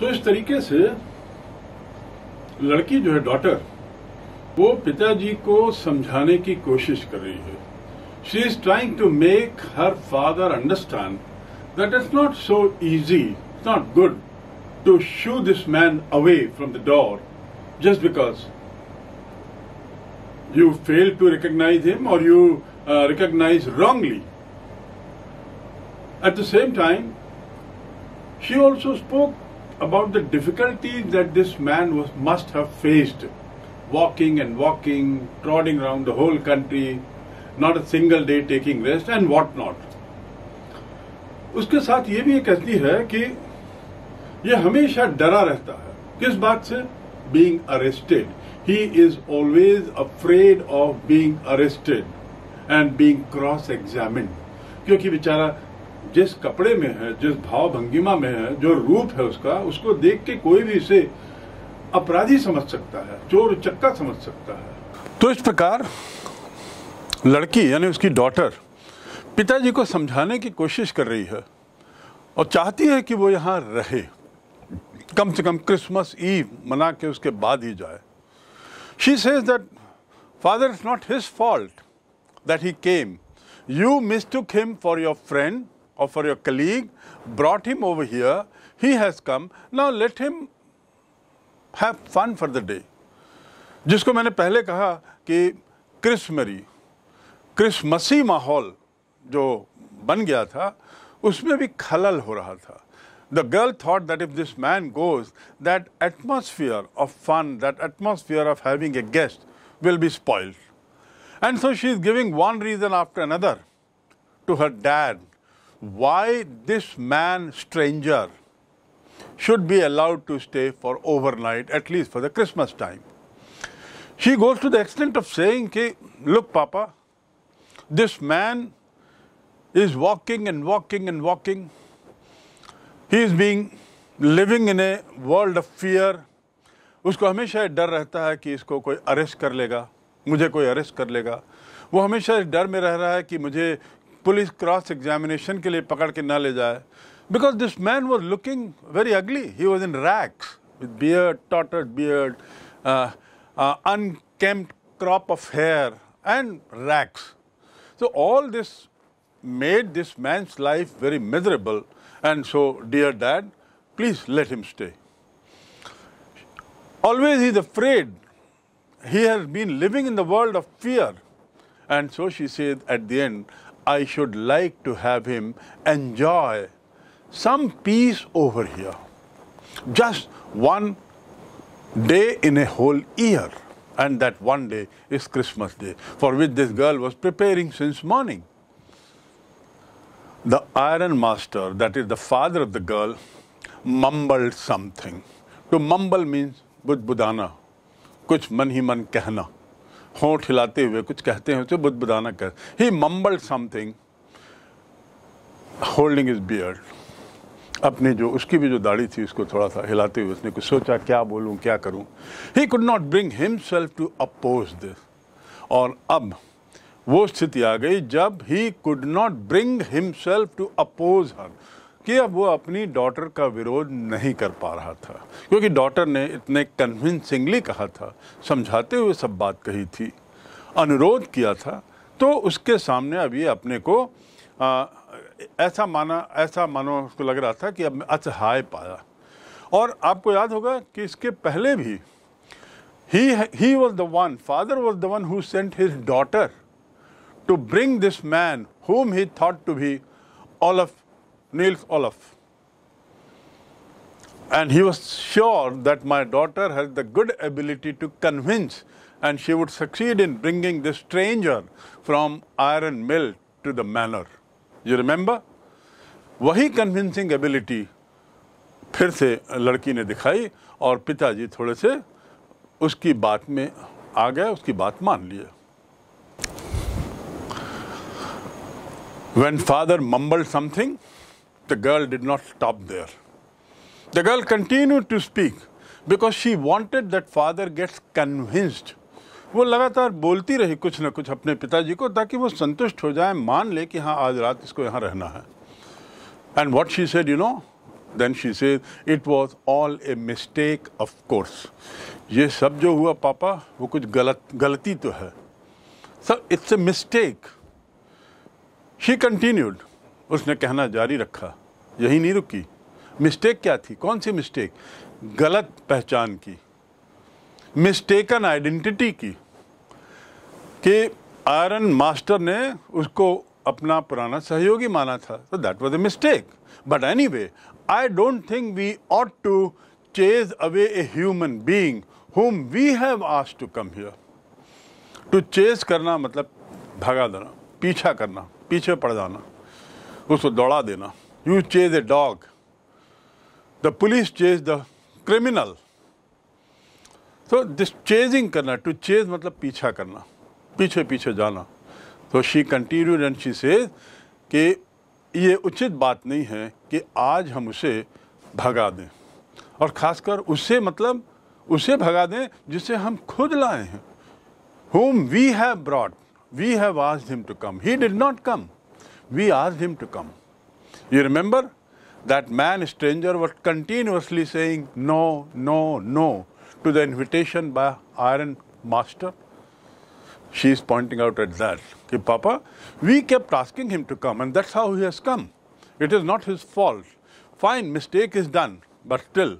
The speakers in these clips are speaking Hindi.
तो इस तरीके से लड़की जो है डॉटर वो पिताजी को समझाने की कोशिश कर रही है she is trying to make her father understand that is not so easy it's not good to shoo this man away from the door just because you fail to recognize him और you uh, wrongly at the same time she also spoke about the difficulty that this man was, must have faced walking and walking, trotting around the whole country, not a single day taking rest and what not. उसके साथ ये भी एक असली है कि ये हमेशा डरा रहता है किस बात से being arrested he is always afraid of being arrested and being cross examine क्योंकि बेचारा जिस कपड़े में है जिस भाव भंगिमा में है जो रूप है उसका उसको देख के कोई भी इसे अपराधी समझ सकता है चोर चक्का समझ सकता है तो इस प्रकार लड़की यानी उसकी डॉटर पिताजी को समझाने की कोशिश कर रही है और चाहती है कि वो यहाँ रहे कम से कम क्रिसमस ईव मना के उसके बाद ही जाए she says that is not his fault that he came you miss to him for your friend or for your colleague, brought him over here, he has come, now let him have fun for the day. जिसको मैंने पहले कहा कि क्रिसमरी क्रिसमसी माहौल जो बन गया था उसमें भी खलल हो रहा था the girl thought that if this man goes, that atmosphere of fun, that atmosphere of having a guest will be spoiled. And so she is giving one reason after another to her dad, why this man, stranger, should be allowed to stay for overnight, at least for the Christmas time. She goes to the extent of saying, ki Look, Papa, this man is walking and walking and walking. He is being living in a world of fear. usko hamesha डर rehta hai ki isko koi arrest kar lega mujhe koi arrest kar lega वो हमेशा इस डर में रह रहा है कि मुझे Police cross-examination. के लिए पकड़ के ना ले जाए because this man was looking very ugly. He was in rags, with beard, tottered beard, uh, uh, unkempt crop of hair, and rags. So, all this made this man's life very miserable. And so, dear dad, please let him stay. Always he is afraid. He has been living in the world of fear. And so she said at the end, I should like to have him enjoy some peace over here. Just one day in a whole year. And that one day is Christmas Day, for which this girl was preparing since morning. The iron master, that is the father of the girl, mumbled something. To mumble means budbudana, kuch manhi man कहना होंठ हिलाते हुए कुछ कहते हैं उसे बुद्ध कर he mumble something holding his beard अपनी जो उसकी भी जो दाढ़ी थी उसको थोड़ा सा हिलाते हुए उसने कुछ सोचा क्या बोलूँ क्या करूँ he could not bring himself to oppose this और अब वो स्थिति आ गई जब he could not bring himself to oppose her कि अब वो अपनी डॉटर का विरोध नहीं कर पा रहा था क्योंकि डॉटर ने इतने कन्विंसिंगली कहा था समझाते हुए सब बात कही थी अनुरोध किया था तो उसके सामने अब ये अपने को आ, ऐसा माना ऐसा मानो उसको लग रहा था कि अब मैं असहाय पाया और आपको याद होगा कि इसके पहले भी he he was the one father was the one who sent his daughter to bring this man home he thought to be all of Nils Olaf. And he was sure that my daughter has the good ability to convince, and she would succeed in bringing this stranger from Iron Mill to the manor. You remember? वही कन्विंसिंग एबिलिटी फिर से लड़की ने दिखाई और पिताजी थोड़े से उसकी बात में आ गए उसकी बात मान लिए when father mumbled something the girl did not stop there. The girl continued to speak because she wanted that father gets convinced. वो लगातार बोलती रही कुछ ना कुछ अपने पिताजी को ताकि वो संतुष्ट हो जाए मान ले कि हाँ आज रात इसको यहाँ रहना है and what she said you know then she said it was all a mistake of course ये सब जो हुआ पापा वो कुछ गलत गलती तो है sir it's a mistake she continued उसने कहना जारी रखा यही नहीं रुकी मिस्टेक क्या थी कौन सी मिस्टेक गलत पहचान की मिस्टेकन आइडेंटिटी की कि आयरन मास्टर ने उसको अपना पुराना सहयोगी माना था तो that was a mistake but anyway I don't think we ought to chase away a human being whom we have आज to come here to chase करना मतलब भगा देना पीछा करना पीछे पड़ जाना उसको दौड़ा देना you chase a dog the police chase the criminal तो दिस चेजिंग करना टू चेज मतलब पीछा करना पीछे पीछे जाना तो शी कंटिन्यू एंड शी से कि ये उचित बात नहीं है कि आज हम उसे भगा दें और ख़ासकर उसे मतलब उसे भगा दें जिसे हम खुद लाए हैं whom we have brought we have आज him to come he did not come we asked him to come. You remember? That man, stranger, was continuously saying no, no, no to the invitation by Iron Master. She is pointing out at that. Okay, Papa, we kept asking him to come, and that's how he has come. It is not his fault. Fine, mistake is done, but still,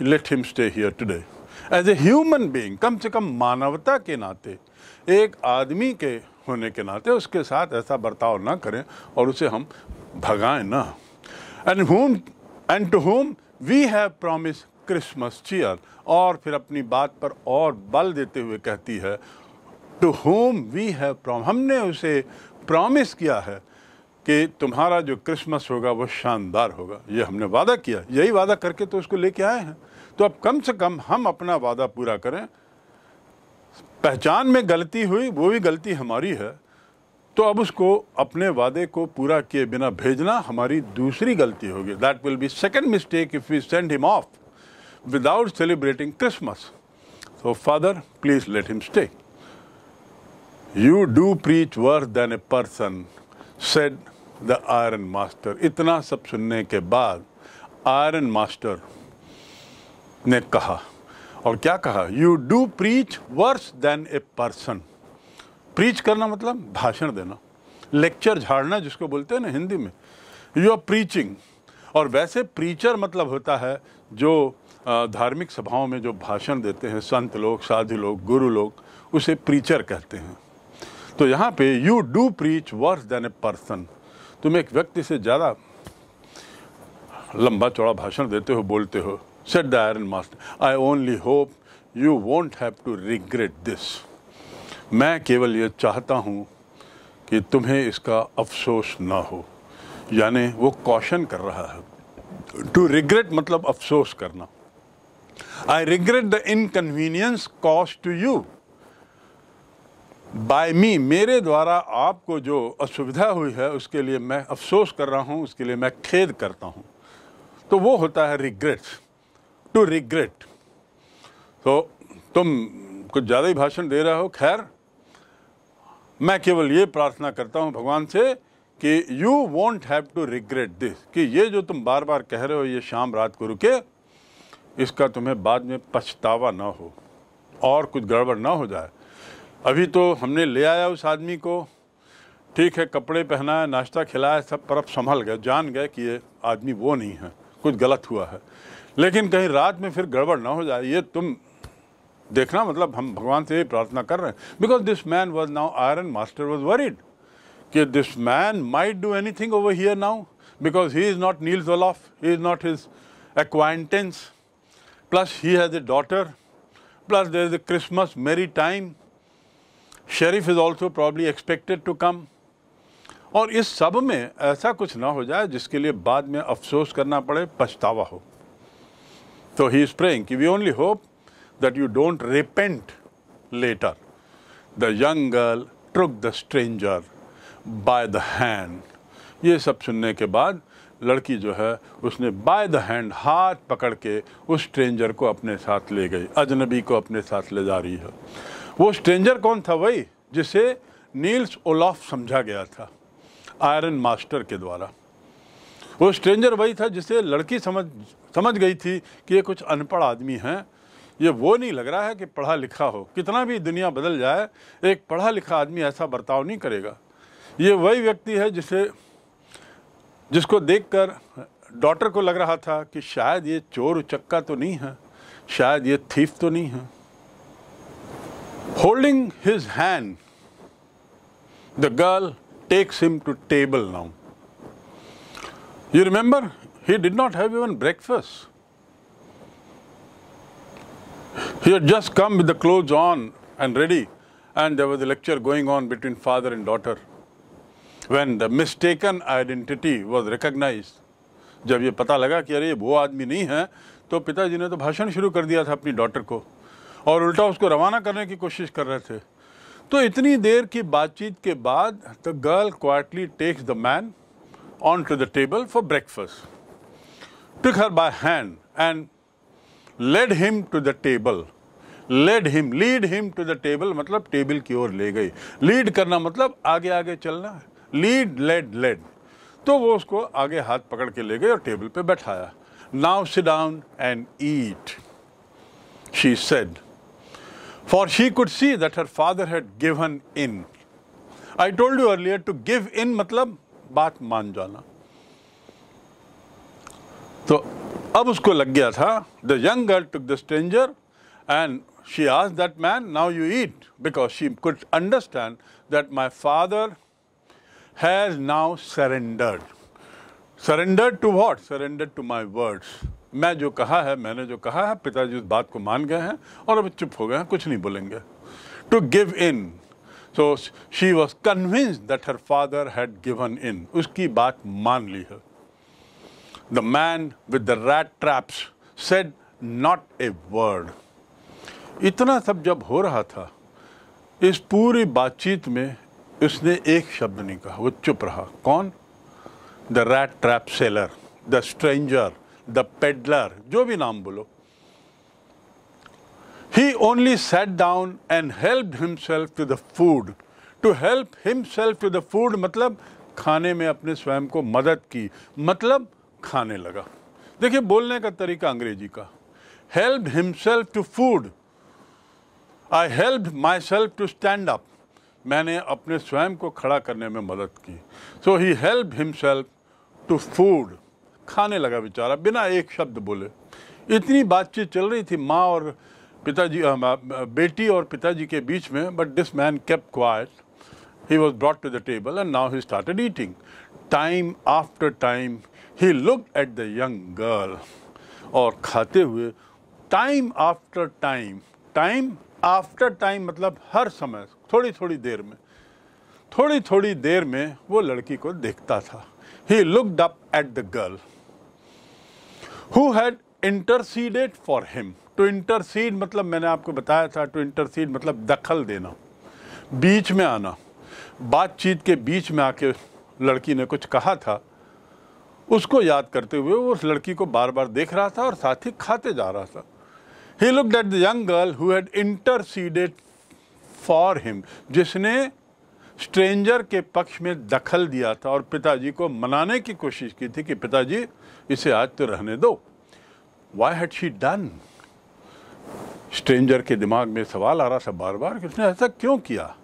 let him stay here today. As a human being, कम से कम manavata ke नाते ek आदमी के होने के नाते उसके साथ ऐसा बर्ताव ना करें और उसे हम भगाएं ना and whom and to whom we have promise Christmas cheer और फिर अपनी बात पर और बल देते हुए कहती है to whom we have prom हमने उसे प्रॉमिस किया है कि तुम्हारा जो क्रिसमस होगा वो शानदार होगा ये हमने वादा किया यही वादा करके तो उसको लेके आए हैं तो अब कम से कम हम अपना वादा पूरा करें पहचान में गलती हुई वो भी गलती हमारी है तो अब उसको अपने वादे को पूरा किए बिना भेजना हमारी दूसरी गलती होगी that will be second mistake if we send him off without celebrating Christmas so father please let him stay you do preach worse than a person said the iron master इतना सब सुनने के बाद आयरन मास्टर ने कहा और क्या कहा you do preach worse than a person preach करना मतलब भाषण देना लेक्चर झाड़ना जिसको बोलते हैं ना हिंदी में यू आर प्रीचिंग और वैसे प्रीचर मतलब होता है जो धार्मिक सभाओं में जो भाषण देते हैं संत लोग साधु लोग गुरु लोग उसे प्रीचर कहते हैं तो यहाँ पे you do preach worse than a person तुम एक व्यक्ति से ज़्यादा लंबा चौड़ा भाषण देते हो बोलते हो said the Iron Master. I only hope you won't have to regret this. main keval ye chahta hu ki tumhe iska afsos na ho yani wo caution kar raha hai to regret matlab afsos karna i regret the inconvenience caused to you by me मेरे द्वारा आपको जो असुविधा हुई है उसके लिए मैं अफसोस कर रहा हूँ उसके लिए मैं खेद करता हूँ तो वो होता है रिग्रेट्स टू रिग्रेट तो तुम कुछ ज़्यादा ही भाषण दे रहे हो खैर मैं केवल ये प्रार्थना करता हूँ भगवान से कि you won't have to regret this कि ये जो तुम बार बार कह रहे हो ये शाम रात को रुके इसका तुम्हें बाद में पछतावा ना हो और कुछ गड़बड़ ना हो जाए अभी तो हमने ले आया उस आदमी को ठीक है कपड़े पहनाया नाश्ता खिलाया सब पर अब संभल गए जान गए कि ये आदमी वो नहीं है कुछ गलत हुआ है लेकिन कहीं रात में फिर गड़बड़ ना हो जाए ये तुम देखना मतलब हम भगवान से प्रार्थना कर रहे हैं because this man was now iron master was worried कि this man might do anything over here now because he is not nil of he is not his acquaintance plus he has a daughter plus there is a Christmas merry time sheriff is also probably expected to come और इस सब में ऐसा कुछ ना हो जाए जिसके लिए बाद में अफसोस करना पड़े पछतावा हो So he is praying. We only hope that you don't repent later. The young girl took the stranger by the hand. ये सब सुनने के बाद लड़की जो है उसने बाय द हैंड हाथ पकड़ के उस स्ट्रेंजर को अपने साथ ले गई अजनबी को अपने साथ ले जा रही है वो स्ट्रेंजर कौन था वही जिसे नील्स ओलाफ समझा गया था आयरन मास्टर के द्वारा वो स्ट्रेंजर वही था जिसे लड़की समझ समझ गई थी कि ये कुछ अनपढ़ आदमी हैं ये वो नहीं लग रहा है कि पढ़ा लिखा हो कितना भी दुनिया बदल जाए एक पढ़ा लिखा आदमी ऐसा बर्ताव नहीं करेगा ये वही व्यक्ति है जिसे जिसको देखकर डॉक्टर को लग रहा था कि शायद ये चोर उचक्का तो नहीं है शायद ये थीफ तो नहीं है holding his hand the girl takes him to table now you remember He did not have even breakfast. He had just come with the clothes on and ready, and there was a lecture going on between father and daughter. When the mistaken identity was recognized, जब ये पता लगा कि अरे ये वो आदमी नहीं है तो पिताजी ने तो भाषण शुरू कर दिया था अपनी डॉटर को और उल्टा उसको रवाना करने की कोशिश कर रहे थे तो इतनी देर की बातचीत के बाद the girl quietly takes the man on to the table for breakfast took her by hand and led him to the table led him lead him to the table मतलब टेबल की ओर ले गई लीड करना मतलब आगे आगे चलना लीड लेड लेड तो वो उसको आगे हाथ पकड़ के ले गई और टेबल पे बैठाया now sit down and eat she said for she could see that her father had given in I told you earlier to give in मतलब बात मान जाना तो अब उसको लग गया था the young girl took the stranger and she आज that man now you eat because she could understand that my father has now surrendered surrender to what surrender to my words मैं जो कहा है मैंने जो कहा है पिताजी उस बात को मान गए हैं और अब चुप हो गए हैं कुछ नहीं बोलेंगे to give in so she was convince that her father had given in उसकी बात मान ली है the man with the rat traps said not a word. इतना सब जब हो रहा था इस पूरी बातचीत में उसने एक शब्द नहीं कहा वो चुप रहा कौन the rat trap seller the stranger the peddler जो भी नाम बोलो he only set down and help himself to the food to help himself to the food मतलब खाने में अपने स्वयं को मदद की मतलब खाने लगा देखिए बोलने का तरीका अंग्रेजी का help himself to food I help myself to stand up मैंने अपने स्वयं को खड़ा करने में मदद की so he help himself to food खाने लगा बेचारा बिना एक शब्द बोले इतनी बातचीत चल रही थी माँ और पिताजी बेटी और पिताजी के बीच में but this man kept quiet he was brought to the table and now he started eating time after time he look at the young girl और खाते हुए time after time time after time मतलब हर समय थोड़ी थोड़ी देर में थोड़ी थोड़ी देर में वो लड़की को देखता था he looked up at the girl who had interceded for him to intercede मतलब मैंने आपको बताया था टू इंटरसीड मतलब दखल देना बीच में आना बातचीत के बीच में आके लड़की ने कुछ कहा था उसको याद करते हुए वो उस लड़की को बार बार देख रहा था और साथ ही खाते जा रहा था he look at the young girl who had interceded for him जिसने स्ट्रेंजर के पक्ष में दखल दिया था और पिताजी को मनाने की कोशिश की थी कि पिताजी इसे आज तो रहने दो why had she done stranger के दिमाग में सवाल आ रहा था बार बार कि उसने ऐसा क्यों किया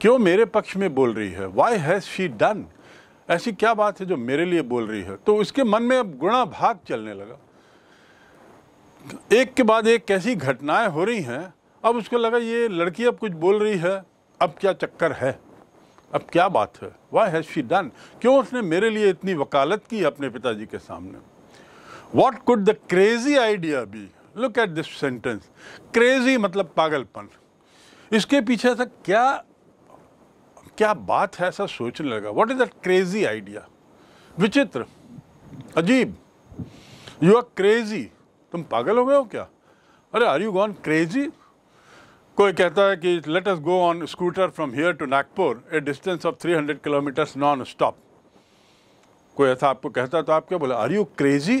क्यों मेरे पक्ष में बोल रही है वाई हैज़ शी डन ऐसी क्या बात है जो मेरे लिए बोल रही है तो उसके मन में अब गुणा भाग चलने लगा एक के बाद एक कैसी घटनाएं हो रही हैं अब उसको लगा ये लड़की अब कुछ बोल रही है अब क्या चक्कर है अब क्या बात है वाई हैज शी डन क्यों उसने मेरे लिए इतनी वकालत की अपने पिताजी के सामने what could the crazy idea be look at this sentence crazy मतलब पागलपन इसके पीछे ऐसा क्या क्या बात है ऐसा सोचने लगा what is that crazy idea विचित्र अजीब यू आर क्रेजी तुम पागल हो गए हो क्या अरे आर यू गॉन क्रेजी कोई कहता है कि let us go on scooter from here to Nagpur a distance of 300 kilometres non stop कोई ऐसा आपको कहता तो आप क्या बोले आर यू क्रेजी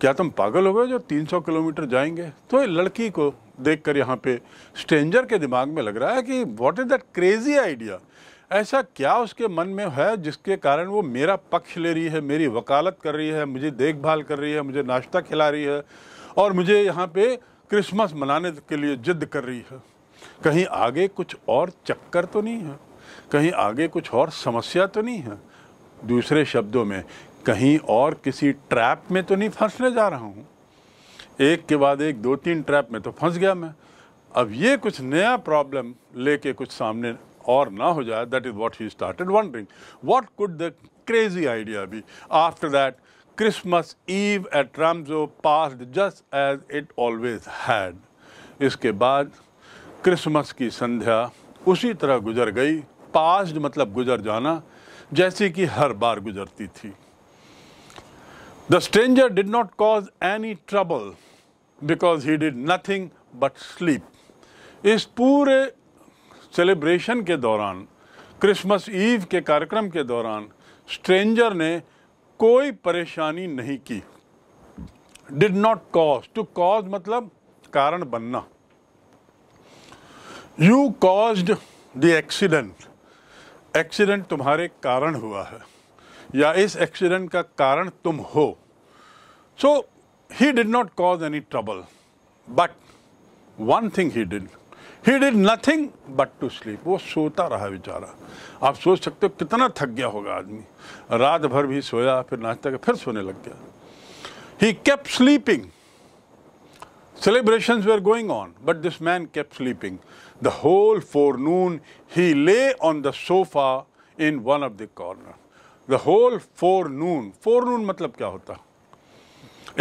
क्या तुम पागल हो गए जो 300 किलोमीटर जाएंगे तो ये लड़की को देखकर यहाँ पे स्ट्रेंजर के दिमाग में लग रहा है कि what is that crazy idea ऐसा क्या उसके मन में है जिसके कारण वो मेरा पक्ष ले रही है मेरी वकालत कर रही है मुझे देखभाल कर रही है मुझे नाश्ता खिला रही है और मुझे यहाँ पे क्रिसमस मनाने के लिए जिद कर रही है कहीं आगे कुछ और चक्कर तो नहीं है कहीं आगे कुछ और समस्या तो नहीं है दूसरे शब्दों में कहीं और किसी ट्रैप में तो नहीं फंसने जा रहा हूँ एक के बाद एक दो तीन ट्रैप में तो फंस गया मैं अब ये कुछ नया प्रॉब्लम लेके कुछ सामने और ना हो जाए that is what he started wondering what could the crazy idea भी after that Christmas eve at Ramsjo passed just as it always had इसके बाद क्रिसमस की संध्या उसी तरह गुजर गई पास्ड मतलब गुजर जाना जैसे कि हर बार गुजरती थी the stranger did not cause any trouble because he did nothing but sleep इस पूरे सेलिब्रेशन के दौरान क्रिसमस ईव के कार्यक्रम के दौरान स्ट्रेंजर ने कोई परेशानी नहीं की did not cause to cause मतलब कारण बनना you cause the accident accident तुम्हारे कारण हुआ है या इस एक्सीडेंट का कारण तुम हो so he did not cause any trouble but one thing he did he did nothing but to sleep वो सोता रहा बेचारा आप सोच सकते हो कितना थक गया होगा आदमी रात भर भी सोया फिर नाश्ता फिर सोने लग गया he kept sleeping celebration were going on but this man kept sleeping the whole forenoon he lay on the sofa in one of the corner the whole forenoon forenoon मतलब क्या होता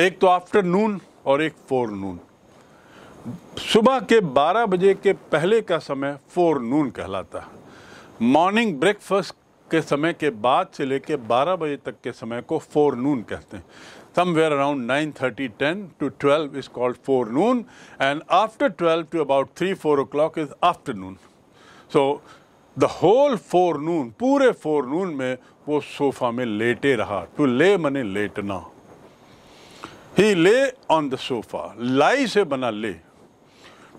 एक तो आफ्टर नून और एक फोर नून सुबह के 12 बजे के पहले का समय फोर नून कहलाता है मॉर्निंग ब्रेकफास्ट के समय के बाद से लेकर 12 बजे तक के समय को फोर नून कहते हैं to twelve 9.30, called forenoon and after twelve to about three four o'clock is afternoon so the whole forenoon पूरे फोर नून में वो सोफा में लेटे रहा टू ले मने लेटना ही ले ऑन द सोफा लाई से बना ले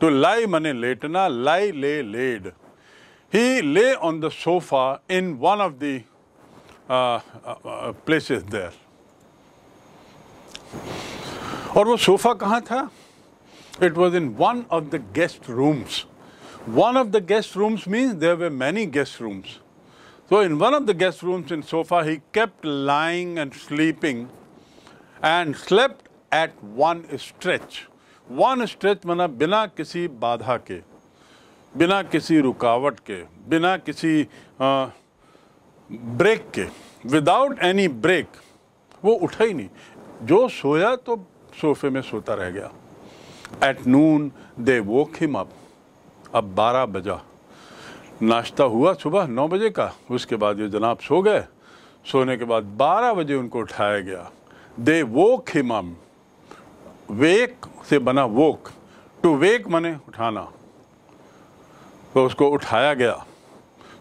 to lie mane letna, lie lay laid. He lay on the sofa in one of the uh, uh, uh places there. और वो सोफा कहाँ था it was in one of the guest rooms one of the guest rooms means there were many guest rooms So in one of the guest rooms in Sofa, he kept lying and sleeping and slept at one stretch. One stretch मना बिना किसी बाधा के बिना किसी रुकावट के बिना किसी आ, ब्रेक के विदाउट एनी ब्रेक वो उठा ही नहीं जो सोया तो सोफे में सोता रह गया एट नून दे वो हिम अप अब बारह बजा नाश्ता हुआ सुबह नौ बजे का उसके बाद ये जनाब सो गए सोने के बाद बारह बजे उनको उठाया गया दे वो खिमम वेक से बना वोक टू तो वेक मने उठाना तो उसको उठाया गया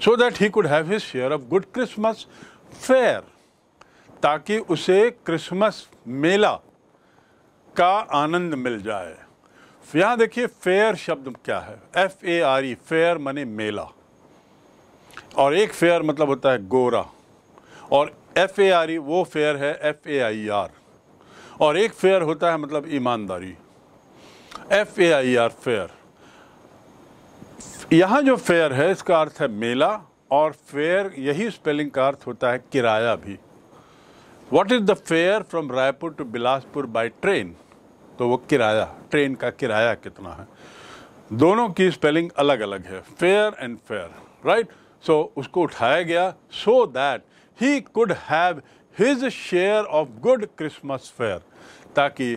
so that he could have his share of good Christmas fare ताकि उसे क्रिसमस मेला का आनंद मिल जाए तो यहां देखिए फेयर शब्द क्या है F A R E fare मने मेला और एक फेयर मतलब होता है गोरा और एफ ए आर ई वो फेयर है एफ ए आई आर और एक फेयर होता है मतलब ईमानदारी F A I R fair यहाँ जो फेयर है इसका अर्थ है मेला और फेयर यही स्पेलिंग का अर्थ होता है किराया भी what is the fare from Raipur to Bilaspur by train तो वो किराया ट्रेन का किराया कितना है दोनों की स्पेलिंग अलग अलग है fare and fair right so उसको उठाया गया so that he could have his share of good Christmas fare ताकि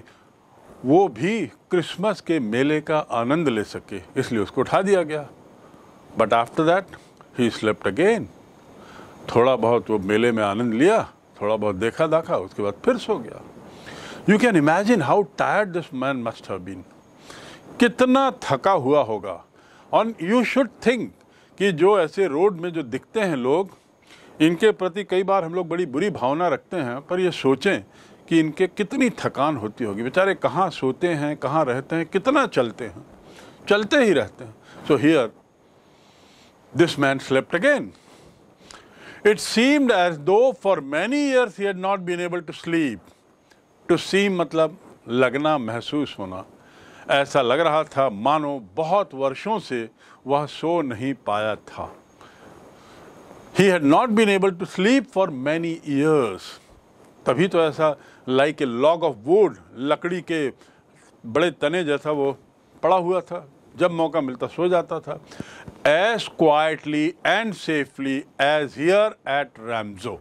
वो भी क्रिसमस के मेले का आनंद ले सके इसलिए उसको उठा दिया गया but after that he slept again थोड़ा बहुत वो मेले में आनंद लिया थोड़ा बहुत देखा दाखा उसके बाद फिर सो गया you can imagine how tired this man must have been कितना थका हुआ होगा ऑन यू शुड थिंक कि जो ऐसे रोड में जो दिखते हैं लोग इनके प्रति कई बार हम लोग बड़ी बुरी भावना रखते हैं पर ये सोचें कि इनके कितनी थकान होती होगी बेचारे कहाँ सोते हैं कहाँ रहते हैं कितना चलते हैं चलते ही रहते हैं so here this man slept again it seemed as though for many years he had not been able to sleep to seem मतलब लगना महसूस होना ऐसा लग रहा था मानो बहुत वर्षों से वह सो नहीं पाया था he had not been able to sleep for many years तभी तो ऐसा like a log of wood लकड़ी के बड़े तने जैसा वो पड़ा हुआ था जब मौका मिलता सो जाता था as quietly and safely as here at Ramsjo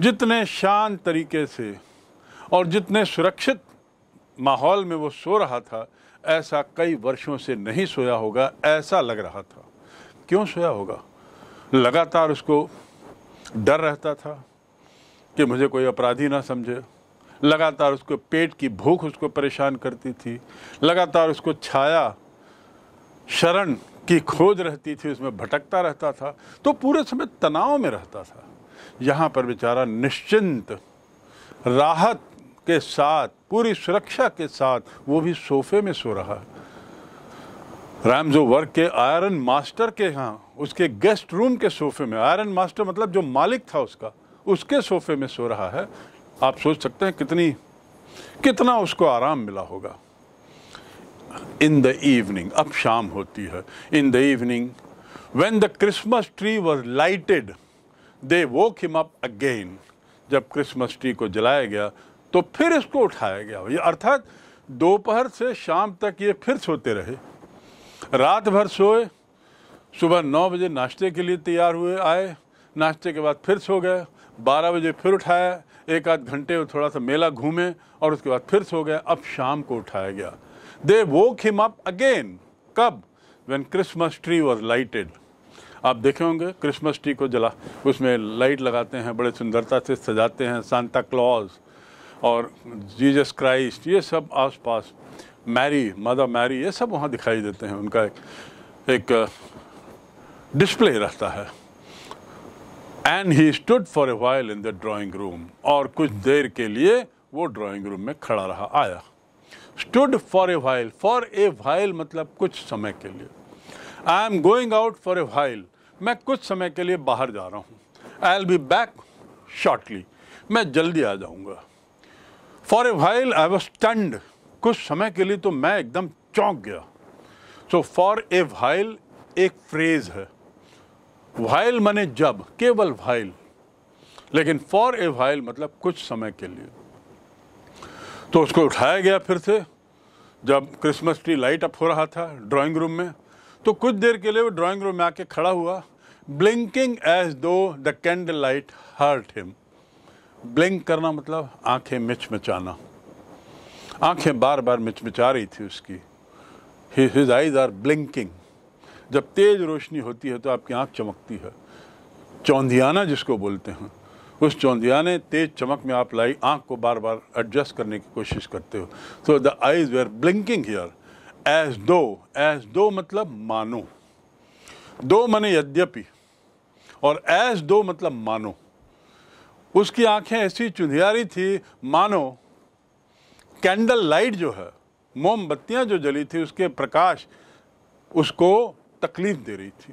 जितने शांत तरीके से और जितने सुरक्षित माहौल में वो सो रहा था ऐसा कई वर्षों से नहीं सोया होगा ऐसा लग रहा था क्यों सोया होगा लगातार उसको डर रहता था कि मुझे कोई अपराधी ना समझे लगातार उसको पेट की भूख उसको परेशान करती थी लगातार उसको छाया शरण की खोज रहती थी उसमें भटकता रहता था तो पूरे समय तनाव में रहता था यहाँ पर बेचारा निश्चिंत राहत के साथ पूरी सुरक्षा के साथ वो भी सोफे में सो रहा है रामजो वर्ग के आयरन मास्टर के यहाँ उसके गेस्ट रूम के सोफे में आयरन मास्टर मतलब जो मालिक था उसका उसके सोफे में सो रहा है आप सोच सकते हैं कितनी कितना उसको आराम मिला होगा इन द इवनिंग अब शाम होती है in the evening when the Christmas tree was lighted they woke him up again जब क्रिसमस ट्री को जलाया गया तो फिर इसको उठाया गया ये अर्थात दोपहर से शाम तक ये फिर सोते रहे रात भर सोए सुबह नौ बजे नाश्ते के लिए तैयार हुए आए नाश्ते के बाद फिर सो गए बारह बजे फिर उठाया एक आध घंटे थोड़ा सा मेला घूमे और उसके बाद फिर सो गए अब शाम को उठाया गया they woke him up again कब when Christmas tree was lighted आप देखे होंगे क्रिसमस ट्री को जला उसमें लाइट लगाते हैं बड़े सुंदरता से सजाते हैं सांता क्लॉज और जीसस क्राइस्ट ये सब आसपास मैरी मदर मैरी ये सब वहाँ दिखाई देते हैं उनका एक, एक डिस्प्ले रहता है and he stood for a while in the drawing room और कुछ देर के लिए वो ड्राइंग रूम में खड़ा रहा आया stood for a while for a while मतलब कुछ समय के लिए I am going out for a while मैं कुछ समय के लिए बाहर जा रहा हूँ I'll be back shortly मैं जल्दी आ जाऊँगा for a while I was stunned कुछ समय के लिए तो मैं एकदम चौंक गया सो फॉर ए वाइल एक फ्रेज है वाइल मने जब केवल वाइल लेकिन फॉर ए वाइल मतलब कुछ समय के लिए तो उसको उठाया गया फिर से जब क्रिसमस ट्री लाइट अप हो रहा था ड्राइंग रूम में तो कुछ देर के लिए वो ड्राइंग रूम में आके खड़ा हुआ blinking as though the candle light hurt him blink करना मतलब आंखें मिचमिचाना आंखें बार बार मिचमिचा रही थी उसकी हिज आईज आर ब्लिंकिंग जब तेज रोशनी होती है तो आपकी आंख चमकती है चौंधियाना जिसको बोलते हैं उस चौंधियाने तेज चमक में आप लाई आंख को बार बार एडजस्ट करने की कोशिश करते हो so the eyes were blinking here as though as though मतलब मानो दो मने यद्यपि और एज दो मतलब मानो उसकी आंखें ऐसी चुंधियारी थी मानो कैंडल लाइट जो है मोमबत्तियां जो जली थी उसके प्रकाश उसको तकलीफ दे रही थी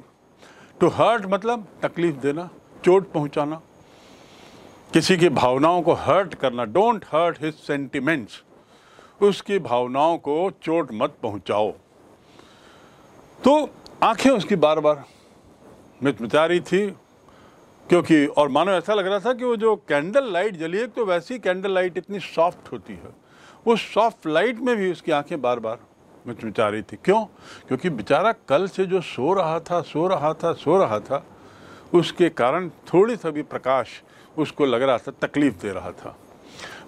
टू तो हर्ट मतलब तकलीफ देना चोट पहुंचाना किसी की भावनाओं को हर्ट करना डोंट हर्ट हिज सेंटिमेंट्स उसकी भावनाओं को चोट मत पहुंचाओ तो आंखें उसकी बार बार मितमिता रही थी क्योंकि और मानो ऐसा लग रहा था कि वो जो कैंडल लाइट जली है तो वैसी कैंडल लाइट इतनी सॉफ्ट होती है उस सॉफ्ट लाइट में भी उसकी आंखें बार बार मिचमिचा रही थी क्यों क्योंकि बेचारा कल से जो सो रहा था सो रहा था सो रहा था उसके कारण थोड़ी सा भी प्रकाश उसको लग रहा था तकलीफ दे रहा था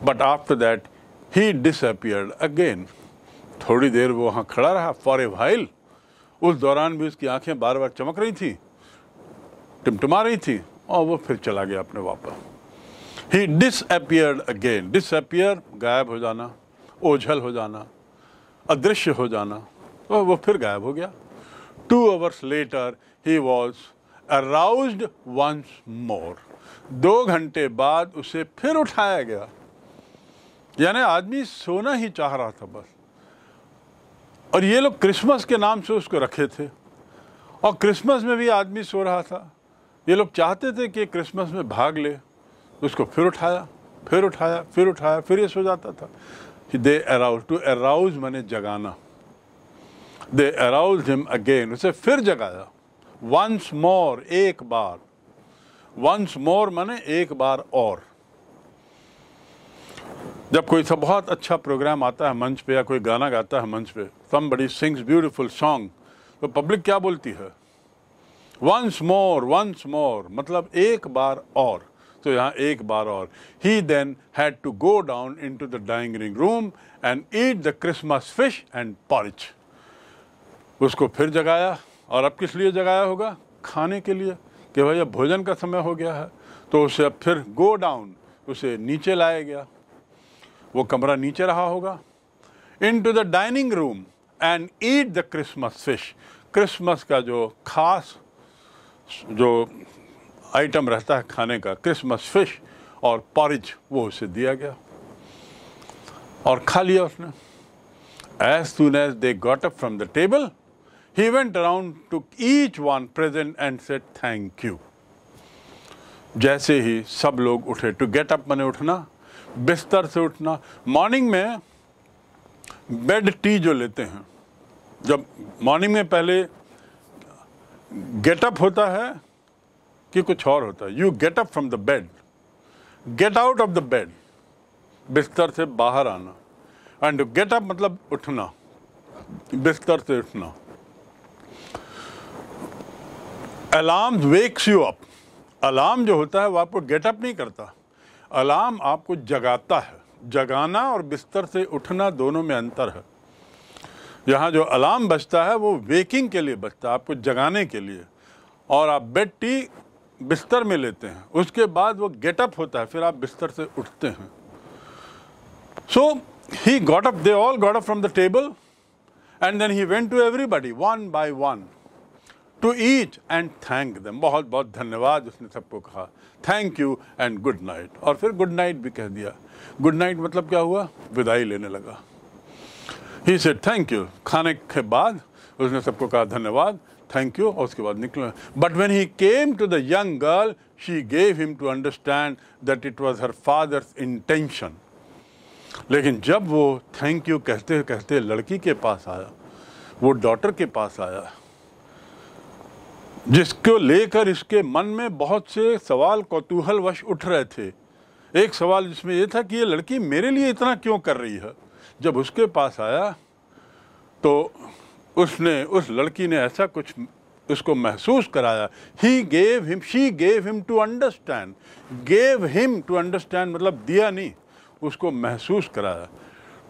but after that he disappeared again थोड़ी देर वो वहाँ खड़ा रहा फॉर ए वाइल उस दौरान भी उसकी आंखें बार बार चमक रही थी टिमटिमा रही थी और वो फिर चला गया अपने वापस ही डिसअपियर्ड अगेन डिसअपियर गायब हो जाना ओझल हो जाना अदृश्य हो जाना और वो फिर गायब हो गया two hours later he was arouse once more दो घंटे बाद उसे फिर उठाया गया यानी आदमी सोना ही चाह रहा था बस और ये लोग क्रिसमस के नाम से उसको रखे थे और क्रिसमस में भी आदमी सो रहा था ये लोग चाहते थे कि क्रिसमस में भाग ले उसको फिर उठाया फिर उठाया फिर उठाया फिर ये सो जाता था दे अराउज टू अराउज मैंने जगाना दे अराउज हिम अगेन उसे फिर जगाया वंस मोर एक बार वंस मोर मैंने एक बार और जब कोई सा बहुत अच्छा प्रोग्राम आता है मंच पे या कोई गाना गाता है मंच पे somebody sings beautiful song तो पब्लिक क्या बोलती है वंस मोर वंस मोर मतलब एक बार और तो यहाँ एक बार और he then had to go down into the dining room and eat the Christmas fish and porridge उसको फिर जगाया और अब किस लिए जगाया होगा खाने के लिए कि भाई अब भोजन का समय हो गया है तो उसे अब फिर गो डाउन उसे नीचे लाया गया वो कमरा नीचे रहा होगा into the dining room and eat the Christmas fish Christmas का जो खास जो आइटम रहता है खाने का क्रिसमस फिश और पॉरिज वो उसे दिया गया और खा लिया उसने as soon as they got up from the table he went around to each one present and said thank you जैसे ही सब लोग उठे टू गेट अप मैंने उठना बिस्तर से उठना मॉर्निंग में बेड टी जो लेते हैं जब मॉर्निंग में पहले गेटअप होता है कि कुछ और होता है you get up from the bed get out of the bed बिस्तर से बाहर आना एंड गेट अप मतलब उठना बिस्तर से उठना alarm wakes you up alarm जो होता है वो आपको गेटअप नहीं करता अलार्म आपको जगाता है जगाना और बिस्तर से उठना दोनों में अंतर है यहाँ जो अलार्म बजता है वो वेकिंग के लिए बजता है आपको जगाने के लिए और आप बेड टी बिस्तर में लेते हैं उसके बाद वो गेटअप होता है फिर आप बिस्तर से उठते हैं so he got up they all got up from the table and then he went to everybody one by one to eat and thank them बहुत बहुत धन्यवाद उसने सबको कहा thank you and good night और फिर गुड नाइट भी कह दिया गुड नाइट मतलब क्या हुआ विदाई लेने लगा ही सेड थैंक यू खाने के बाद उसने सबको कहा धन्यवाद थैंक यू और उसके बाद निकल but when he came to the young girl she gave him to understand that it was her father's intention लेकिन जब वो थैंक यू कहते कहते लड़की के पास आया वो डॉटर के पास आया जिसको लेकर इसके मन में बहुत से सवाल कौतूहल वश उठ रहे थे एक सवाल जिसमें यह था कि ये लड़की मेरे लिए इतना क्यों कर रही है जब उसके पास आया तो उसने उस लड़की ने ऐसा कुछ उसको महसूस कराया he gave him she gave him to understand gave him to understand मतलब दिया नहीं उसको महसूस कराया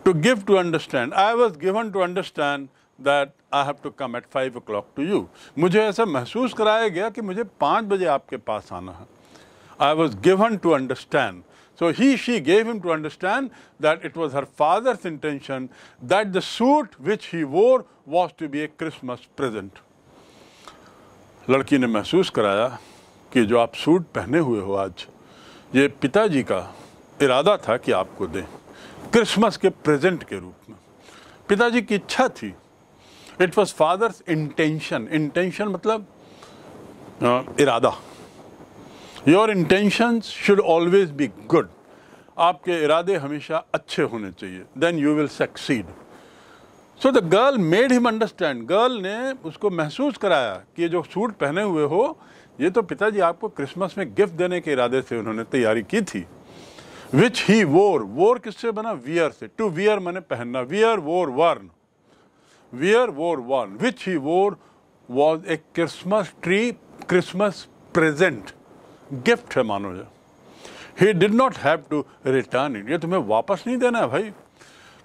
to give to understand I was given to understand that I have to come at five o'clock to you मुझे ऐसा महसूस कराया गया कि मुझे पाँच बजे आपके पास आना है I was given to understand So he, she gave him to understand that it was her father's intention that the suit which he wore was to be a Christmas present. लड़की ने महसूस कराया कि जो आप सूट पहने हुए हो आज ये पिताजी का इरादा था कि आपको दें क्रिसमस के प्रेजेंट के रूप में पिताजी की इच्छा थी it was father's intention intention मतलब इरादा your intentions should always be good आपके इरादे हमेशा अच्छे होने चाहिए then you will succeed so the girl made him understand girl ने उसको महसूस कराया कि ये जो सूट पहने हुए हो ये तो पिताजी आपको क्रिसमस में गिफ्ट देने के इरादे से उन्होंने तैयारी की थी विच ही वोर वोर किससे बना वियर से टू वियर मैंने पहनना वियर वोर वर्न वियर वोर वर्न which he wore was a Christmas tree Christmas present gift है मानो जो he did not have to return it ये तुम्हें वापस नहीं देना है भाई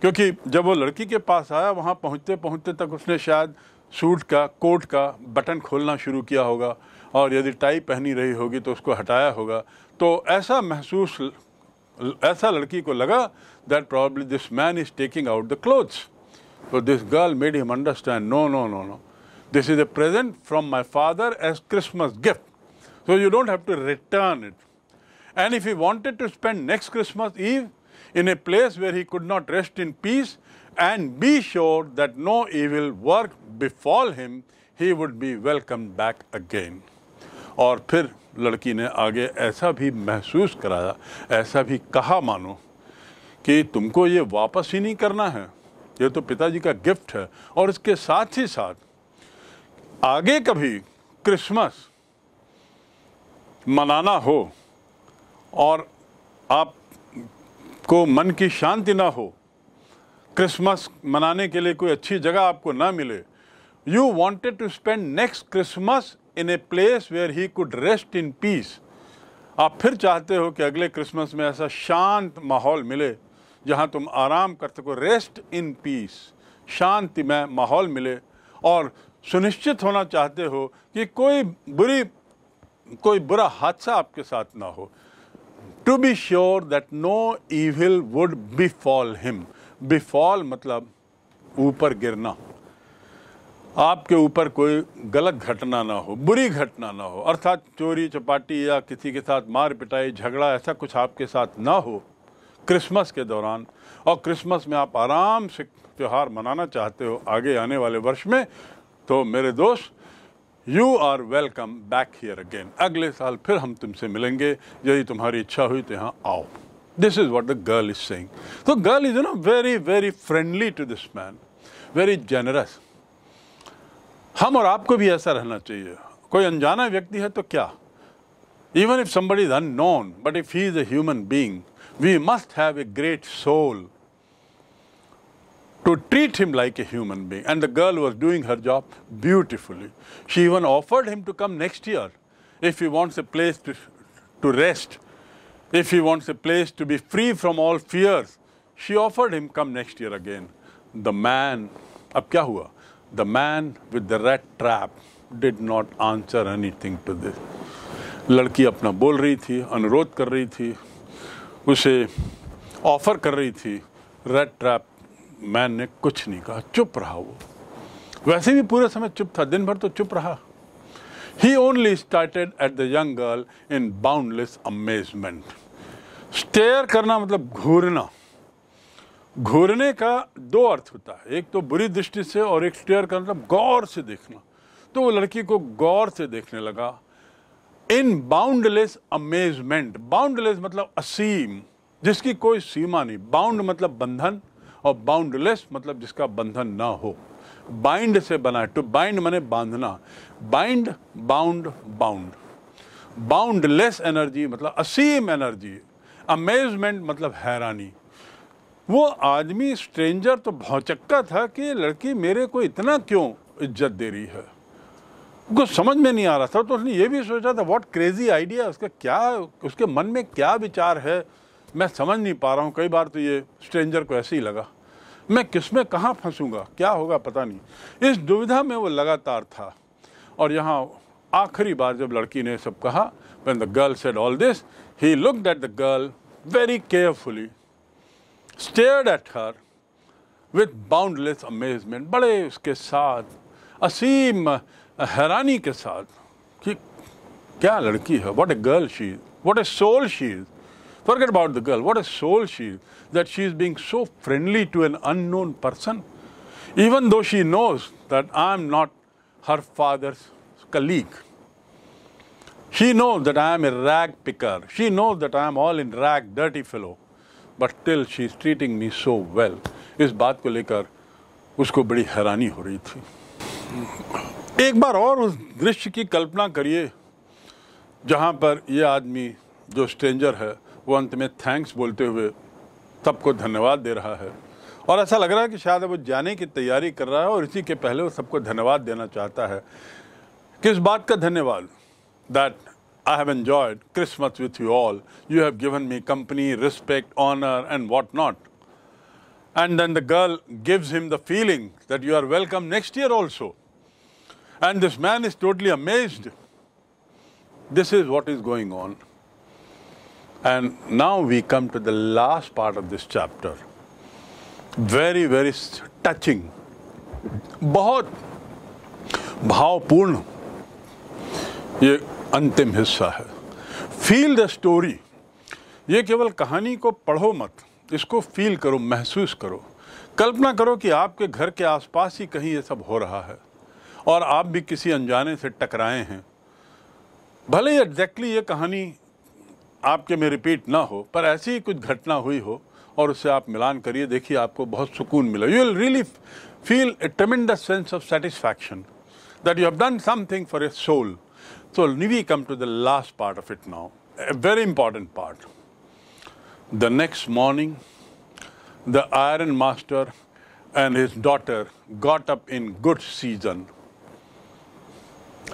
क्योंकि जब वो लड़की के पास आया वहाँ पहुँचते पहुँचते तक उसने शायद सूट का कोट का बटन खोलना शुरू किया होगा और यदि टाई पहनी रही होगी तो उसको हटाया होगा तो ऐसा महसूस ऐसा लड़की को लगा that probably this man is taking out the clothes तो this girl made him understand no no no no this is a present from my father as Christmas gift So you don't have to return it. And if he wanted to spend next Christmas Eve in a place where he could not rest in peace and be sure that no evil work befall him, he would be welcomed back again. और फिर लड़की ने आगे ऐसा भी महसूस कराया ऐसा भी कहा मानो कि तुमको ये वापस ही नहीं करना है ये तो पिताजी का गिफ्ट है और इसके साथ ही साथ आगे कभी क्रिसमस मनाना हो और आप को मन की शांति ना हो क्रिसमस मनाने के लिए कोई अच्छी जगह आपको ना मिले you wanted to spend next Christmas in a place where he could rest in peace आप फिर चाहते हो कि अगले क्रिसमस में ऐसा शांत माहौल मिले जहाँ तुम आराम कर सको रेस्ट इन पीस शांतिमय माहौल मिले और सुनिश्चित होना चाहते हो कि कोई बुरी कोई बुरा हादसा आपके साथ ना हो to be sure that no evil would befall him befall मतलब ऊपर गिरना आपके ऊपर कोई गलत घटना ना हो बुरी घटना ना हो अर्थात चोरी चपाटी या किसी के साथ मार पिटाई झगड़ा ऐसा कुछ आपके साथ ना हो क्रिसमस के दौरान और क्रिसमस में आप आराम से त्यौहार मनाना चाहते हो आगे आने वाले वर्ष में तो मेरे दोस्त you are welcome back here again अगले साल फिर हम तुमसे मिलेंगे यदि तुम्हारी इच्छा हुई तो यहाँ आओ this is what the girl is saying तो girl is no very very friendly to this man very generous हम और आपको भी ऐसा रहना चाहिए कोई अनजाना व्यक्ति है तो क्या even if somebody is known but if he is a human being we must have a great soul to treat him like a human being. And the girl was doing her job beautifully. She even offered him to come next year if he wants a place to, to rest, if he wants a place to be free from all fears. She offered him come next year again. The man, ab kya hua? The man with the rat trap did not answer anything to this. Larki apna bol rahi thi, अनुरोध kar rahi thi, usse offer kar rahi thi rat trap. मैंने कुछ नहीं कहा चुप रहा वो वैसे भी पूरे समय चुप था दिन भर तो चुप रहा he only started at the young girl in boundless amazement stare करना मतलब घूरना घूरने का दो अर्थ होता है एक तो बुरी दृष्टि से और एक स्टेयर का मतलब गौर से देखना तो वो लड़की को गौर से देखने लगा इन बाउंडलेस अमेजमेंट बाउंडलेस मतलब असीम जिसकी कोई सीमा नहीं बाउंड मतलब बंधन और बाउंडलेस मतलब जिसका बंधन ना हो बाइंड से बना है टू बाइंड माने बांधना bind bound bound boundless energy मतलब असीम एनर्जी अमेजमेंट मतलब हैरानी वो आदमी स्ट्रेंजर तो भौचक्का था कि लड़की मेरे को इतना क्यों इज्जत दे रही है कुछ समझ में नहीं आ रहा था तो उसने ये भी सोचा था व्हाट क्रेजी आइडिया उसका क्या उसके मन में क्या विचार है मैं समझ नहीं पा रहा हूँ कई बार तो ये स्ट्रेंजर को ऐसे ही लगा मैं किस में कहाँ फंसूँगा क्या होगा पता नहीं इस दुविधा में वो लगातार था और यहाँ आखिरी बार जब लड़की ने सब कहा when the girl said all this he look at the girl very carefully stared at her with boundless amazement बड़े उसके साथ असीम हैरानी के साथ कि क्या लड़की है what a girl she's what a soul she's Forget about the girl. What a soul she is. That she is being so friendly to an unknown person. Even though she knows that I am not her father's colleague. She knows that I am a rag picker. She knows that I am all in rag, dirty fellow. But still she is treating me so well. Is baat ko lekar usko badi हैरानी ho rahi thi. एक बार और उस दृश्य की कल्पना करिए जहाँ पर ये आदमी जो स्ट्रेंजर है वो अंत में थैंक्स बोलते हुए सबको धन्यवाद दे रहा है और ऐसा लग रहा है कि शायद वो जाने की तैयारी कर रहा है और इसी के पहले वो सबको धन्यवाद देना चाहता है किस बात का धन्यवाद that I have enjoyed Christmas with you all you have given me company respect honour and what not and then the girl gives him the feeling that you are welcome next year also and this man is totally amazed this is what is going on And now we come to the last part of this chapter. Very, very touching. बहुत भावपूर्ण ये अंतिम हिस्सा है फील द स्टोरी ये केवल कहानी को पढ़ो मत इसको फील करो महसूस करो कल्पना करो कि आपके घर के आसपास ही कहीं ये सब हो रहा है और आप भी किसी अनजाने से टकराए हैं भले ही एग्जैक्टली ये कहानी आपके में रिपीट ना हो पर ऐसी ही कुछ घटना हुई हो और उससे आप मिलान करिए देखिए आपको बहुत सुकून मिला you will really feel a tremendous sense of satisfaction that you have done something for a soul so we come to the last part of it now a very important part the next morning the iron master and his daughter got up in good season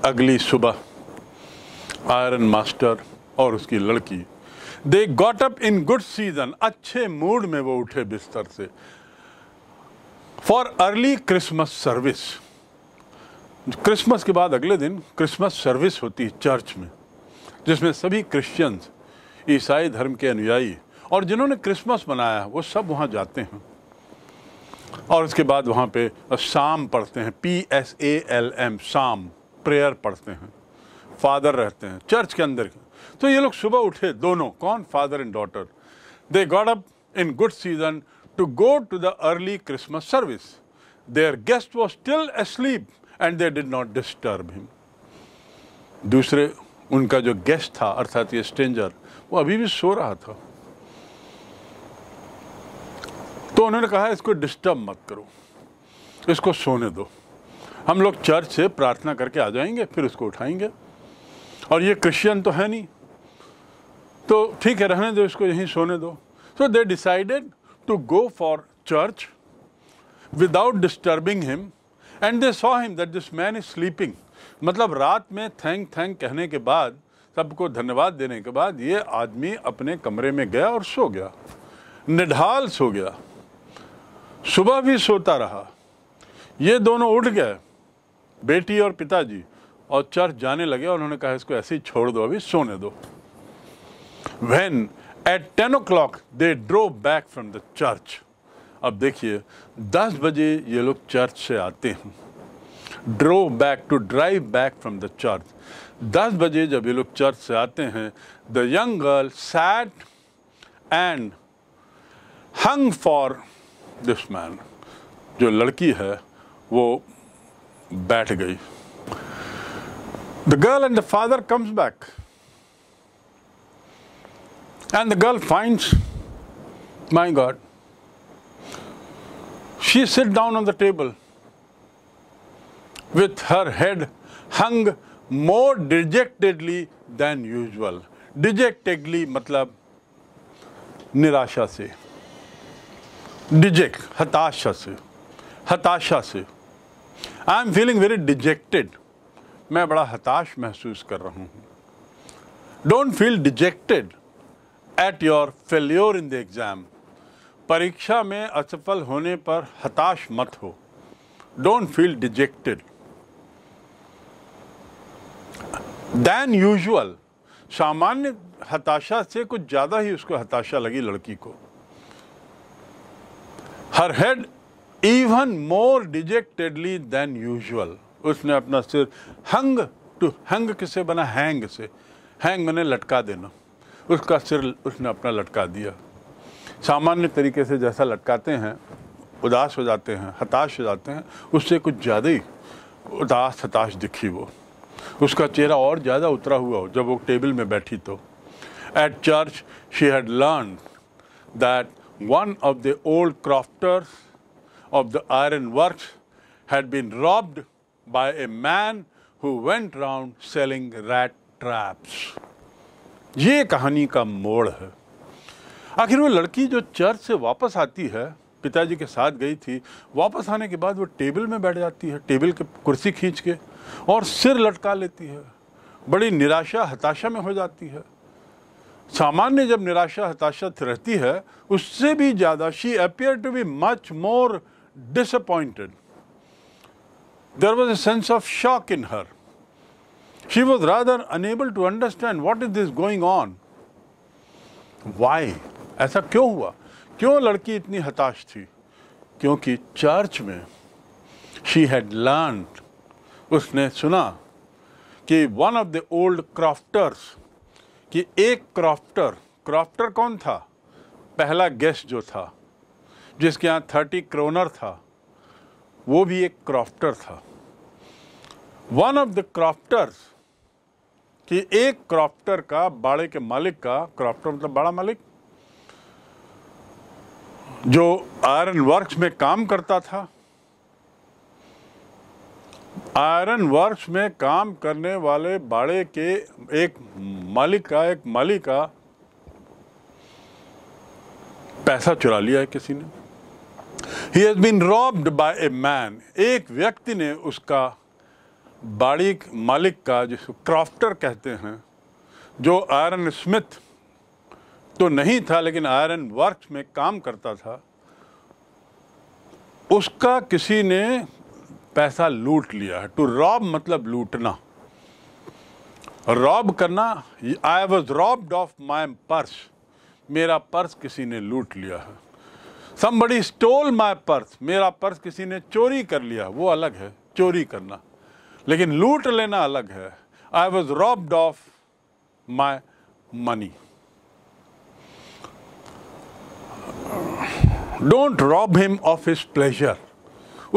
अगली सुबह आयरन मास्टर और उसकी लड़की they got up in good season अच्छे मूड में वो उठे बिस्तर से for early Christmas service Christmas के बाद अगले दिन क्रिसमस सर्विस होती है चर्च में जिसमें सभी क्रिश्चियंस ईसाई धर्म के अनुयायी और जिन्होंने क्रिसमस मनाया वो सब वहाँ जाते हैं और उसके बाद वहाँ पे शाम पढ़ते हैं P S A L M शाम प्रेयर पढ़ते हैं फादर रहते हैं चर्च के अंदर तो ये लोग सुबह उठे दोनों कौन father and daughter they got up in good season to go to the early Christmas service their guest was still asleep and they did not disturb him दूसरे उनका जो गेस्ट था अर्थात ये स्ट्रेंजर वो अभी भी सो रहा था तो उन्होंने कहा इसको डिस्टर्ब मत करो इसको सोने दो हम लोग चर्च से प्रार्थना करके आ जाएंगे फिर उसको उठाएंगे और ये क्रिश्चियन तो है नहीं तो ठीक है रहने दो इसको यहीं सोने दो so they decided to go for church without disturbing him and they saw him that this man is sleeping मतलब रात में थैंक थैंक कहने के बाद सबको धन्यवाद देने के बाद ये आदमी अपने कमरे में गया और सो गया निढाल सो गया सुबह भी सोता रहा ये दोनों उठ गए बेटी और पिताजी और चर्च जाने लगे और उन्होंने कहा इसको ऐसे ही छोड़ दो अभी सोने दो when at ten o'clock they drove back from the church अब देखिए दस बजे ये लोग चर्च से आते हैं drove back to drive back from the church दस बजे जब ये लोग चर्च से आते हैं the young girl sat and hung for this man जो लड़की है वो बैठ गई The girl and the father comes back. And the girl finds, my God, she sit down on the table with her head hung more dejectedly than usual. Dejectedly मतलब निराशा से डिजेक्ट हताशा से हताशा से आई एम फीलिंग वेरी मैं बड़ा हताश महसूस कर रहा हूँ don't feel dejected at your failure in the exam परीक्षा में असफल होने पर हताश मत हो don't feel dejected than usual सामान्य हताशा से कुछ ज़्यादा ही उसको हताशा लगी लड़की को her head even more dejectedly than usual उसने अपना सिर हंग टू हंग किसे बना हैंग से हैंग मैंने लटका देना उसका सिर उसने अपना लटका दिया सामान्य तरीके से जैसा लटकाते हैं उदास हो जाते हैं हताश हो जाते हैं उससे कुछ ज़्यादा ही उदास हताश दिखी वो उसका चेहरा और ज़्यादा उतरा हुआ हो जब वो टेबल में बैठी तो at church she had learn that one of the old crafters of the iron work had been robbed by a man who went round selling rat traps. ये कहानी का मोड़ है आखिर वो लड़की जो चर्च से वापस आती है पिताजी के साथ गई थी वापस आने के बाद वो टेबल में बैठ जाती है टेबल के कुर्सी खींच के और सिर लटका लेती है बड़ी निराशा हताशा में हो जाती है सामान्य जब निराशा हताशा रहती है उससे भी ज़्यादा she appear to be much more disappointed there was a sense of shock in her. She was rather unable to understand what is this going on. Why? ऐसा क्यों हुआ क्यों लड़की इतनी हताश थी क्योंकि चर्च में शी हैड लर्न उसने सुना कि one of the old crafters कि एक क्राफ्टर क्राफ्टर कौन था पहला गेस्ट जो था जिसके यहाँ थर्टी क्रोनर था वो भी एक क्राफ्टर था वन ऑफ द क्राफ्टर कि एक क्राफ्टर का बाड़े के मालिक का क्राफ्टर मतलब बाड़ा मालिक जो आयरन वर्क्स में काम करता था आयरन वर्क्स में काम करने वाले बाड़े के एक मालिक का एक मालिक का पैसा चुरा लिया है किसी ने he has been robbed by a man एक व्यक्ति ने उसका बाड़ी मालिक का जिसको क्राफ्टर कहते हैं जो आयरन स्मिथ तो नहीं था लेकिन आयरन वर्क में काम करता था उसका किसी ने पैसा लूट लिया है टू रॉब मतलब लूटना रॉब करना I was robbed of my purse मेरा पर्स किसी ने लूट लिया है समबड़ी स्टोल माई पर्स मेरा पर्स किसी ने चोरी कर लिया वो अलग है चोरी करना लेकिन लूट लेना अलग है I was robbed of my money don't rob him of his pleasure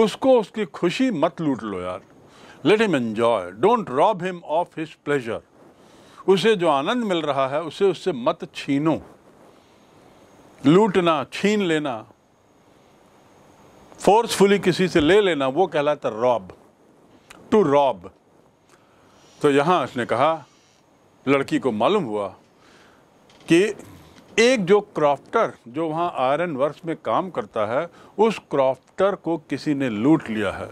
उसको उसकी खुशी मत लूट लो यार let him enjoy don't rob him of his pleasure उसे जो आनंद मिल रहा है उसे उससे मत छीनो लूटना छीन लेना फोर्सफुली किसी से ले लेना वो कहलाता रॉब टू रॉब तो यहाँ उसने कहा लड़की को मालूम हुआ कि एक जो क्रॉफ्टर जो वहाँ आयरन वर्क्स में काम करता है उस क्रॉफ्टर को किसी ने लूट लिया है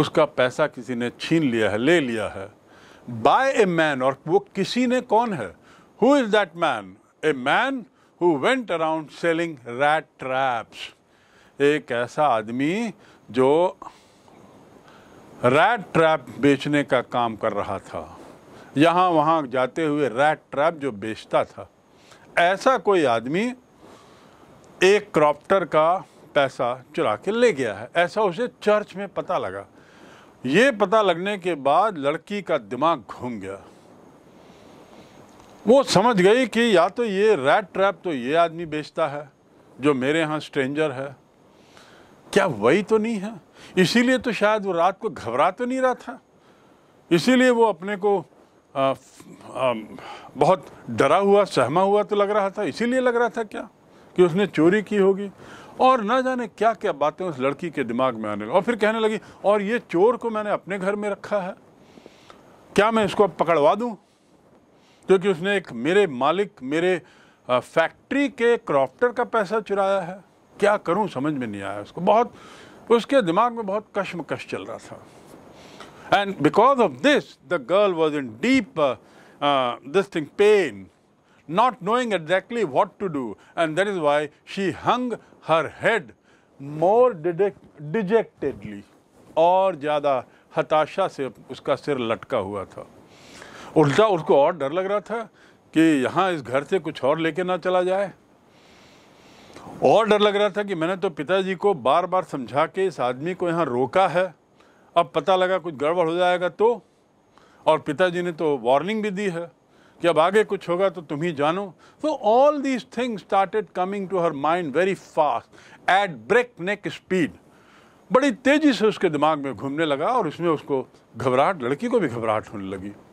उसका पैसा किसी ने छीन लिया है ले लिया है बाय ए मैन और वो किसी ने कौन है who is that man a man who went around selling rat traps एक ऐसा आदमी जो रैट ट्रैप बेचने का काम कर रहा था यहाँ वहाँ जाते हुए रैट ट्रैप जो बेचता था ऐसा कोई आदमी एक क्रॉप्टर का पैसा चुरा के ले गया है ऐसा उसे चर्च में पता लगा ये पता लगने के बाद लड़की का दिमाग घूम गया वो समझ गई कि या तो ये रैट ट्रैप तो ये आदमी बेचता है जो मेरे यहाँ स्ट्रेंजर है क्या वही तो नहीं है इसीलिए तो शायद वो रात को घबरा तो नहीं रहा था इसीलिए वो अपने को आ, आ, बहुत डरा हुआ सहमा हुआ तो लग रहा था इसीलिए लग रहा था क्या कि उसने चोरी की होगी और ना जाने क्या क्या बातें उस लड़की के दिमाग में आने लगी और फिर कहने लगी और ये चोर को मैंने अपने घर में रखा है क्या मैं इसको पकड़वा दूँ क्योंकि उसने एक मेरे मालिक मेरे फैक्ट्री के क्रॉफ्टर का पैसा चुराया है क्या करूं समझ में नहीं आया उसको बहुत उसके दिमाग में बहुत कश्मकश चल रहा था and because of this the girl was in deep this thing pain not knowing exactly what to do and that is why she hung her head more dejectedly और ज़्यादा हताशा से उसका सिर लटका हुआ था उल्टा उसको और डर लग रहा था कि यहाँ इस घर से कुछ और लेके ना चला जाए और डर लग रहा था कि मैंने तो पिताजी को बार बार समझा के इस आदमी को यहाँ रोका है अब पता लगा कुछ गड़बड़ हो जाएगा तो और पिताजी ने तो वार्निंग भी दी है कि अब आगे कुछ होगा तो तुम ही जानो तो all these things started coming to her mind very fast at breakneck speed बड़ी तेज़ी से उसके दिमाग में घूमने लगा और उसमें उसको घबराहट लड़की को भी घबराहट होने लगी